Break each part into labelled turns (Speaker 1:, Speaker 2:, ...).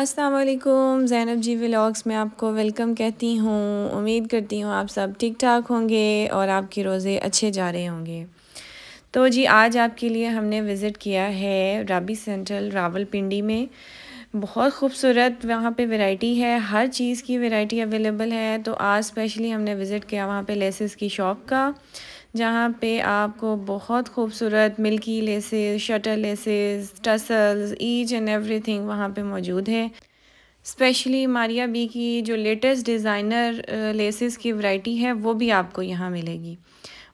Speaker 1: असलकुम ज़ैनब जी व्लाग्स में आपको वेलकम कहती हूँ उम्मीद करती हूँ आप सब ठीक ठाक होंगे और आपके रोज़े अच्छे जा रहे होंगे तो जी आज आपके लिए हमने विज़िट किया है राबी सेंट्रल रावलपिंडी में बहुत खूबसूरत वहाँ पे वैरायटी है हर चीज़ की वैरायटी अवेलेबल है तो आज स्पेशली हमने विज़िट किया वहाँ पे लेसेस की शॉप का जहाँ पे आपको बहुत खूबसूरत milky laces shutter laces tassels each and everything वहाँ पे मौजूद है स्पेशली मारिया बी की जो लेटेस्ट डिज़ाइनर लेसेस की वैरायटी है वो भी आपको यहाँ मिलेगी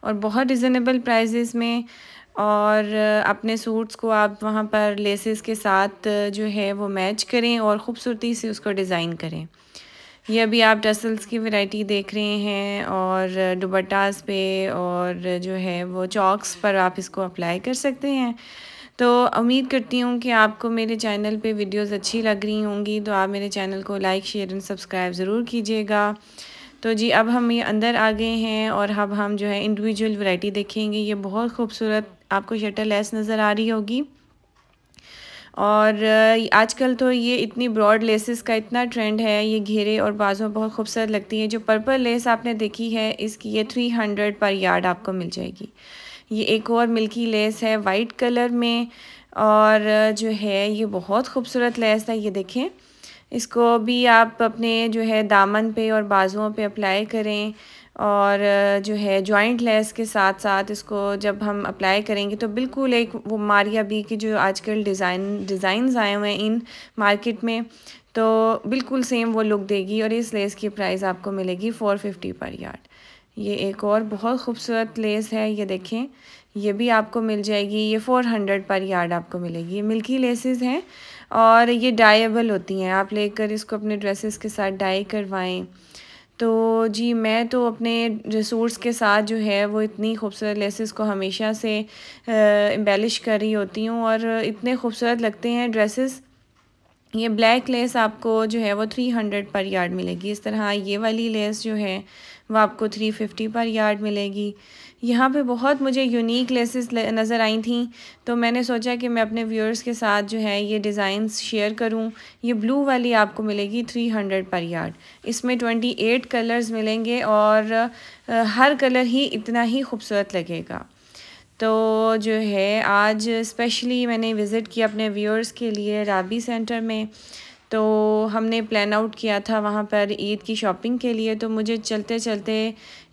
Speaker 1: और बहुत रिजनेबल प्राइजेस में और अपने सूट्स को आप वहाँ पर लेसेस के साथ जो है वो मैच करें और ख़ूबसूरती से उसको डिज़ाइन करें ये अभी आप टसल्स की वैरायटी देख रहे हैं और दुबट्टास पे और जो है वो चॉक्स पर आप इसको अप्लाई कर सकते हैं तो उम्मीद करती हूँ कि आपको मेरे चैनल पे वीडियोस अच्छी लग रही होंगी तो आप मेरे चैनल को लाइक शेयर एंड सब्सक्राइब ज़रूर कीजिएगा तो जी अब हम ये अंदर आ गए हैं और अब हम जो है इंडिविजुअल वैरायटी देखेंगे ये बहुत खूबसूरत आपको शटर लेस नज़र आ रही होगी और आजकल तो ये इतनी ब्रॉड लेसेस का इतना ट्रेंड है ये घेरे और बाजों बहुत खूबसूरत लगती है जो पर्पल लेस आपने देखी है इसकी ये थ्री हंड्रेड पर यार्ड आपको मिल जाएगी ये एक और मिल्की लेस है वाइट कलर में और जो है ये बहुत खूबसूरत लेस है ये देखें इसको भी आप अपने जो है दामन पे और बाजुओं पे अप्लाई करें और जो है जॉइंट लेस के साथ साथ इसको जब हम अप्लाई करेंगे तो बिल्कुल एक वो मारिया बी के जो आजकल डिज़ाइन डिज़ाइंस आए हुए हैं इन मार्केट में तो बिल्कुल सेम वो लुक देगी और इस लेस की प्राइस आपको मिलेगी फ़ोर फिफ्टी पर यार्ड ये एक और बहुत खूबसूरत लेस है ये देखें ये भी आपको मिल जाएगी ये फ़ोर हंड्रेड पर यार्ड आपको मिलेगी ये मिल्की लेसेस हैं और ये डाइबल होती हैं आप लेकर इसको अपने ड्रेसेस के साथ डाई करवाएं तो जी मैं तो अपने रिसोर्स के साथ जो है वो इतनी खूबसूरत लेसेस को हमेशा से एम्बेलिश कर रही होती हूँ और इतने खूबसूरत लगते हैं ड्रेसेस ये ब्लैक लेस आपको जो है वो थ्री हंड्रेड पर यार्ड मिलेगी इस तरह ये वाली लेस जो है वो आपको थ्री फिफ्टी पर यार्ड मिलेगी यहाँ पे बहुत मुझे यूनिक लेसेस नज़र आई थी तो मैंने सोचा कि मैं अपने व्यूअर्स के साथ जो है ये डिज़ाइंस शेयर करूँ ये ब्लू वाली आपको मिलेगी थ्री हंड्रेड पर यार्ड इसमें ट्वेंटी एट कलर्स मिलेंगे और हर कलर ही इतना ही खूबसूरत लगेगा तो जो है आज स्पेशली मैंने विज़िट किया अपने व्यूअर्स के लिए राबी सेंटर में तो हमने प्लान आउट किया था वहाँ पर ईद की शॉपिंग के लिए तो मुझे चलते चलते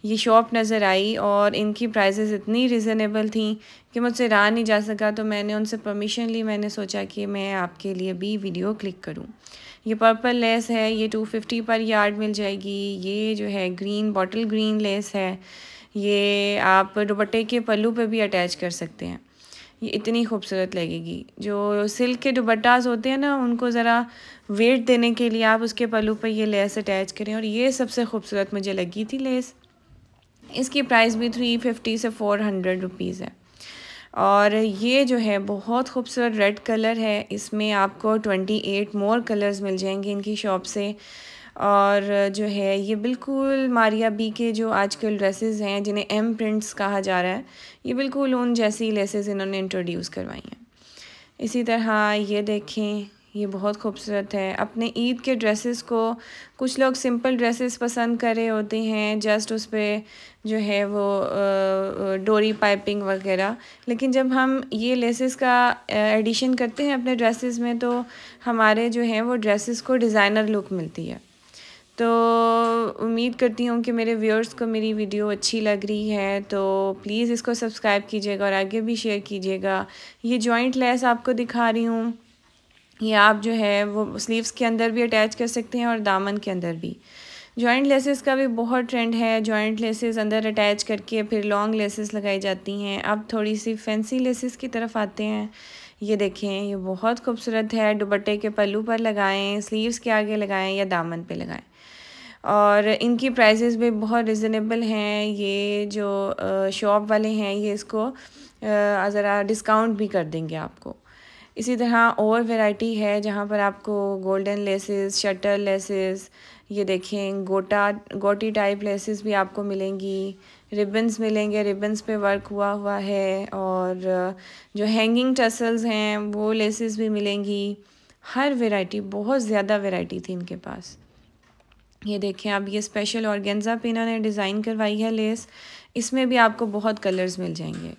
Speaker 1: ये शॉप नज़र आई और इनकी प्राइजेज इतनी रिजनेबल थी कि मुझसे रहा नहीं जा सका तो मैंने उनसे परमिशन ली मैंने सोचा कि मैं आपके लिए भी वीडियो क्लिक करूँ ये पर्पल लेस है ये टू फिफ्टी पर यार्ड मिल जाएगी ये जो है ग्रीन बॉटल ग्रीन लेस है ये आप दुपट्टे के पल्लू पर भी अटैच कर सकते हैं ये इतनी खूबसूरत लगेगी जो सिल्क के दुबट्टाज होते हैं ना उनको ज़रा वेट देने के लिए आप उसके पलू पर ये लेस अटैच करें और ये सबसे खूबसूरत मुझे लगी थी लेस इसकी प्राइस भी थ्री फिफ्टी से फ़ोर हंड्रेड रुपीज़ है और ये जो है बहुत खूबसूरत रेड कलर है इसमें आपको ट्वेंटी एट मोर कलर्स मिल जाएंगे इनकी शॉप से और जो है ये बिल्कुल मारिया बी के जो आजकल ड्रेसेस हैं जिन्हें एम प्रिंट्स कहा जा रहा है ये बिल्कुल उन जैसी लेसेस इन्होंने इंट्रोड्यूस करवाई हैं इसी तरह ये देखें ये बहुत खूबसूरत है अपने ईद के ड्रेसेस को कुछ लोग सिंपल ड्रेसेस पसंद कर रहे होते हैं जस्ट उस पर जो है वो डोरी पाइपिंग वगैरह लेकिन जब हम ये लेसेस का एडिशन करते हैं अपने ड्रेसेस में तो हमारे जो है वो ड्रेसेस को डिज़ाइनर लुक मिलती है तो उम्मीद करती हूँ कि मेरे व्यूअर्स को मेरी वीडियो अच्छी लग रही है तो प्लीज़ इसको सब्सक्राइब कीजिएगा और आगे भी शेयर कीजिएगा ये जॉइंट लेस आपको दिखा रही हूँ ये आप जो है वो स्लीव्स के अंदर भी अटैच कर सकते हैं और दामन के अंदर भी जॉइंट लेसेस का भी बहुत ट्रेंड है जॉइंट लेसेस अंदर अटैच करके फिर लॉन्ग लेसेस लगाई जाती हैं अब थोड़ी सी फैंसी लेसेस की तरफ आते हैं ये देखें ये बहुत खूबसूरत है दुपट्टे के पल्लू पर लगाएं स्लीव्स के आगे लगाएं या दामन पे लगाएं और इनकी प्राइसेस भी बहुत रिजनेबल हैं ये जो शॉप वाले हैं ये इसको ज़रा डिस्काउंट भी कर देंगे आपको इसी तरह और वैरायटी है जहाँ पर आपको गोल्डन लेसेस शटर लेसेस ये देखें गोटा गोटी टाइप लेसेस भी आपको मिलेंगी रिबन्स मिलेंगे रिबन्स पे वर्क हुआ हुआ है और जो हैंगिंग टसल्स हैं वो लेसेस भी मिलेंगी हर वैरायटी बहुत ज़्यादा वैरायटी थी इनके पास ये देखें आप ये स्पेशल ऑर्गेन्ज़ा पे इन्होंने डिज़ाइन करवाई है लेस इसमें भी आपको बहुत कलर्स मिल जाएंगे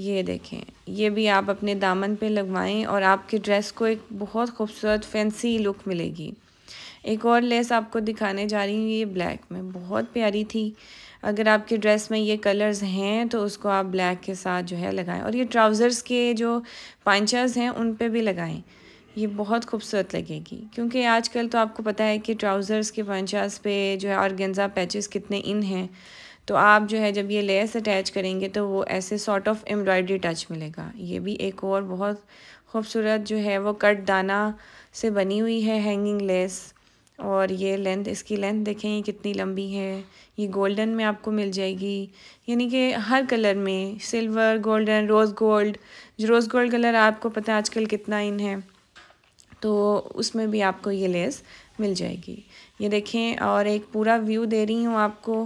Speaker 1: ये देखें ये भी आप अपने दामन पे लगवाएं और आपके ड्रेस को एक बहुत खूबसूरत फैंसी लुक मिलेगी एक और लेस आपको दिखाने जा रही हूँ ये ब्लैक में बहुत प्यारी थी अगर आपके ड्रेस में ये कलर्स हैं तो उसको आप ब्लैक के साथ जो है लगाएं और ये ट्राउज़र्स के जो पंचर्स हैं उन पर भी लगाएं ये बहुत खूबसूरत लगेगी क्योंकि आजकल तो आपको पता है कि ट्राउज़र्स के पंचास पे जो है गेंजा पैचेस कितने इन हैं तो आप जो है जब ये लेस अटैच करेंगे तो वो ऐसे सॉर्ट ऑफ एम्ब्रॉयडरी टच मिलेगा ये भी एक और बहुत खूबसूरत जो है वो कट दाना से बनी हुई है हैंगिंग लेस और ये लेंथ इसकी लेंथ देखें ये कितनी लंबी है ये गोल्डन में आपको मिल जाएगी यानी कि हर कलर में सिल्वर गोल्डन रोज़ गोल्ड जो रोज़ गोल्ड कलर आपको पता है आजकल कितना इन है तो उसमें भी आपको ये लेस मिल जाएगी ये देखें और एक पूरा व्यू दे रही हूँ आपको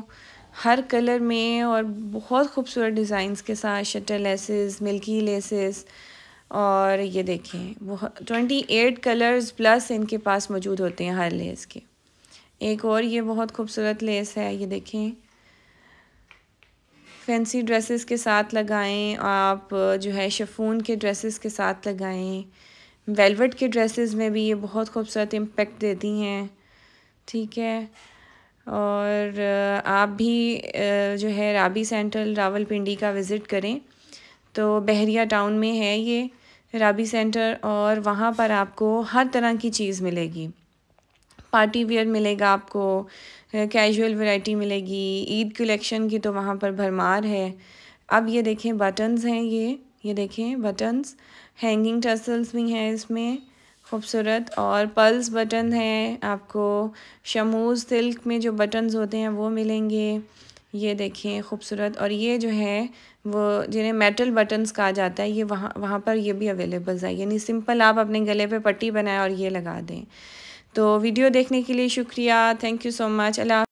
Speaker 1: हर कलर में और बहुत खूबसूरत डिज़ाइंस के साथ शटर लेसेस मिल्की लेसेस और ये देखें बहुत ट्वेंटी एट कलर्स प्लस इनके पास मौजूद होते हैं हर लेस के एक और ये बहुत खूबसूरत लेस है ये देखें फैंसी ड्रेसेस के साथ लगाएं आप जो है शफून के ड्रेसेस के साथ लगाएं वेलवेट के ड्रेसेस में भी ये बहुत खूबसूरत इम्पेक्ट देती हैं ठीक है और आप भी जो है राबी सेंट्रल रावलपिंडी का विज़िट करें तो बहरिया टाउन में है ये राबी सेंटर और वहाँ पर आपको हर तरह की चीज़ मिलेगी पार्टी वेयर मिलेगा आपको कैजुअल वैरायटी मिलेगी ईद कलेक्शन की तो वहाँ पर भरमार है अब ये देखें बटन्स हैं ये ये देखें बटन्स हैंगिंग टसल्स भी हैं इसमें खूबसूरत और पल्स बटन हैं आपको शमूज सिल्क में जो बटन्स होते हैं वो मिलेंगे ये देखें खूबसूरत और ये जो है वो जिन्हें मेटल बटन्स कहा जाता है ये वहाँ वहाँ पर ये भी अवेलेबल है यानी सिंपल आप अपने गले पे पट्टी बनाएं और ये लगा दें तो वीडियो देखने के लिए शुक्रिया thank you so much Allah